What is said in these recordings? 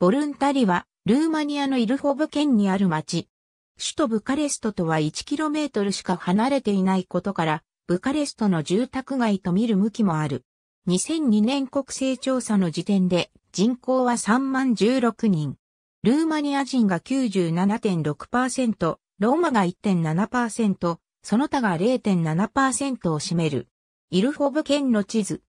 ボルンタリは、ルーマニアのイルホブ県にある町。首都ブカレストとは 1km しか離れていないことから、ブカレストの住宅街と見る向きもある。2002年国勢調査の時点で人口は3万16人。ルーマニア人が97.6%、ローマが1.7%、その他が0.7%を占める。イルホブ県の地図。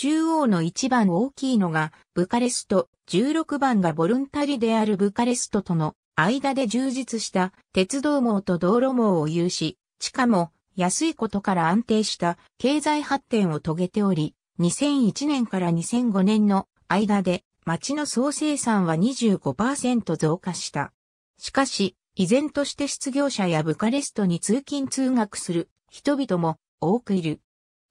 中央の一番大きいのがブカレスト、16番がボルンタリであるブカレストとの間で充実した鉄道網と道路網を有し、地下も安いことから安定した経済発展を遂げており、2001年から2005年の間で町の総生産は25%増加した。しかし、依然として失業者やブカレストに通勤通学する人々も多くいる。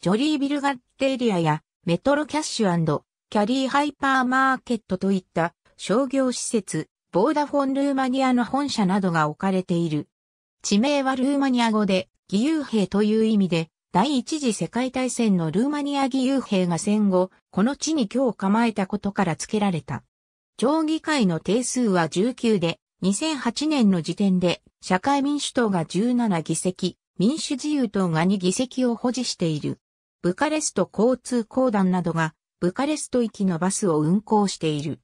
ジョリービルガッテエリアやメトロキャッシュキャリーハイパーマーケットといった商業施設、ボーダフォンルーマニアの本社などが置かれている。地名はルーマニア語で義勇兵という意味で、第一次世界大戦のルーマニア義勇兵が戦後、この地に今日構えたことから付けられた。町議会の定数は19で、2008年の時点で、社会民主党が17議席、民主自由党が2議席を保持している。ブカレスト交通公団などが、ブカレスト行きのバスを運行している。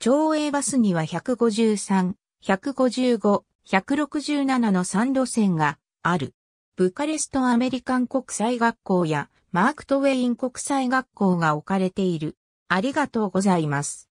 町営バスには153、155、167の3路線がある。ブカレストアメリカン国際学校やマークトウェイン国際学校が置かれている。ありがとうございます。